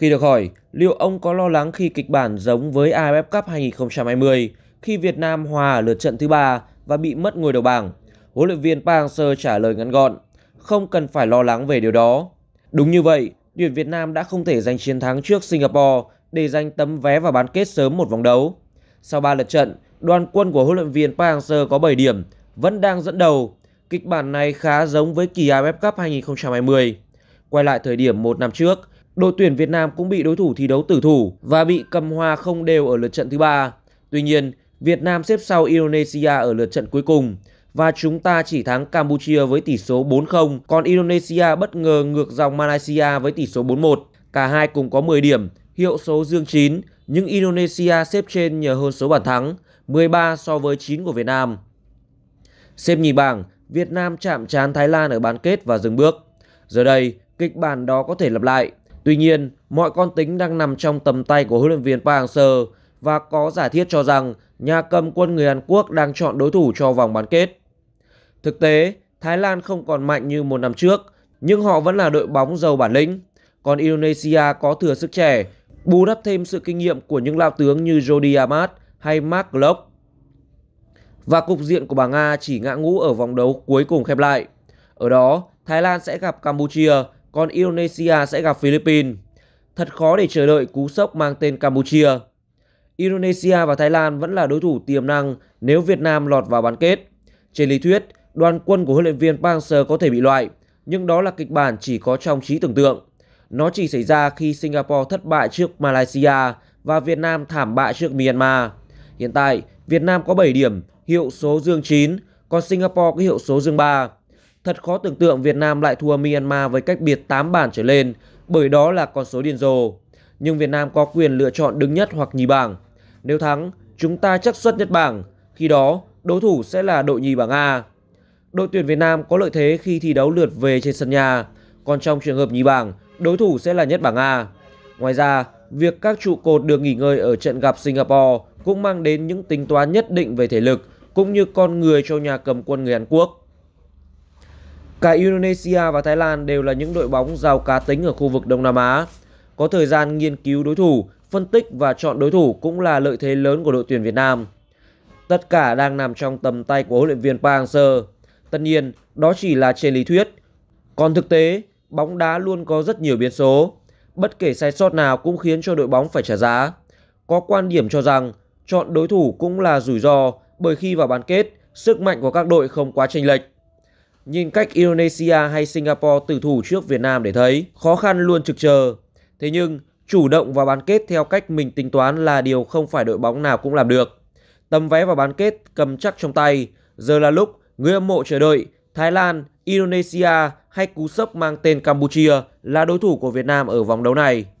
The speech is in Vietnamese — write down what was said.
Khi được hỏi, liệu ông có lo lắng khi kịch bản giống với AFF Cup 2020 khi Việt Nam hòa ở lượt trận thứ ba và bị mất ngôi đầu bảng? Huấn luyện viên Park Hang-seo trả lời ngắn gọn, không cần phải lo lắng về điều đó. Đúng như vậy, tuyển Việt Nam đã không thể giành chiến thắng trước Singapore để giành tấm vé vào bán kết sớm một vòng đấu. Sau 3 lượt trận, đoàn quân của huấn luyện viên Park Hang-seo có 7 điểm, vẫn đang dẫn đầu. Kịch bản này khá giống với kỳ AFF Cup 2020. Quay lại thời điểm một năm trước, đội tuyển Việt Nam cũng bị đối thủ thi đấu tử thủ và bị cầm hòa không đều ở lượt trận thứ ba. Tuy nhiên, Việt Nam xếp sau Indonesia ở lượt trận cuối cùng và chúng ta chỉ thắng Campuchia với tỷ số 4-0, còn Indonesia bất ngờ ngược dòng Malaysia với tỷ số 4-1. Cả hai cùng có 10 điểm, hiệu số dương 9, nhưng Indonesia xếp trên nhờ hơn số bàn thắng, 13 so với 9 của Việt Nam. Xếp nhì bảng, Việt Nam chạm trán Thái Lan ở bán kết và dừng bước. Giờ đây, kịch bản đó có thể lặp lại. Tuy nhiên, mọi con tính đang nằm trong tầm tay của huấn luyện viên Park Hang-seo và có giả thiết cho rằng nhà cầm quân người Hàn Quốc đang chọn đối thủ cho vòng bán kết. Thực tế, Thái Lan không còn mạnh như một năm trước, nhưng họ vẫn là đội bóng giàu bản lĩnh. Còn Indonesia có thừa sức trẻ, bù đắp thêm sự kinh nghiệm của những lao tướng như Jody Amat hay Mark Locke. Và cục diện của bảng A chỉ ngã ngũ ở vòng đấu cuối cùng khép lại. Ở đó, Thái Lan sẽ gặp Campuchia còn Indonesia sẽ gặp Philippines. Thật khó để chờ đợi cú sốc mang tên Campuchia. Indonesia và Thái Lan vẫn là đối thủ tiềm năng nếu Việt Nam lọt vào bán kết. Trên lý thuyết, đoàn quân của huấn luyện viên Park seo có thể bị loại, nhưng đó là kịch bản chỉ có trong trí tưởng tượng. Nó chỉ xảy ra khi Singapore thất bại trước Malaysia và Việt Nam thảm bại trước Myanmar. Hiện tại, Việt Nam có 7 điểm, hiệu số dương 9, còn Singapore có hiệu số dương 3. Thật khó tưởng tượng Việt Nam lại thua Myanmar với cách biệt 8 bàn trở lên, bởi đó là con số điên rồ. Nhưng Việt Nam có quyền lựa chọn đứng nhất hoặc nhì bảng. Nếu thắng, chúng ta chắc suất nhất bảng, khi đó đối thủ sẽ là đội nhì bảng A. Đội tuyển Việt Nam có lợi thế khi thi đấu lượt về trên sân nhà, còn trong trường hợp nhì bảng, đối thủ sẽ là nhất bảng A. Ngoài ra, việc các trụ cột được nghỉ ngơi ở trận gặp Singapore cũng mang đến những tính toán nhất định về thể lực cũng như con người cho nhà cầm quân người Hàn Quốc. Cả Indonesia và Thái Lan đều là những đội bóng giàu cá tính ở khu vực Đông Nam Á. Có thời gian nghiên cứu đối thủ, phân tích và chọn đối thủ cũng là lợi thế lớn của đội tuyển Việt Nam. Tất cả đang nằm trong tầm tay của huấn luyện viên Park Hang-seo. Tất nhiên, đó chỉ là trên lý thuyết. Còn thực tế, bóng đá luôn có rất nhiều biến số. Bất kể sai sót nào cũng khiến cho đội bóng phải trả giá. Có quan điểm cho rằng chọn đối thủ cũng là rủi ro bởi khi vào bán kết, sức mạnh của các đội không quá chênh lệch. Nhìn cách Indonesia hay Singapore tử thủ trước Việt Nam để thấy khó khăn luôn trực chờ. Thế nhưng, chủ động vào bán kết theo cách mình tính toán là điều không phải đội bóng nào cũng làm được. Tầm vé vào bán kết cầm chắc trong tay, giờ là lúc người hâm mộ chờ đợi Thái Lan, Indonesia hay cú sốc mang tên Campuchia là đối thủ của Việt Nam ở vòng đấu này.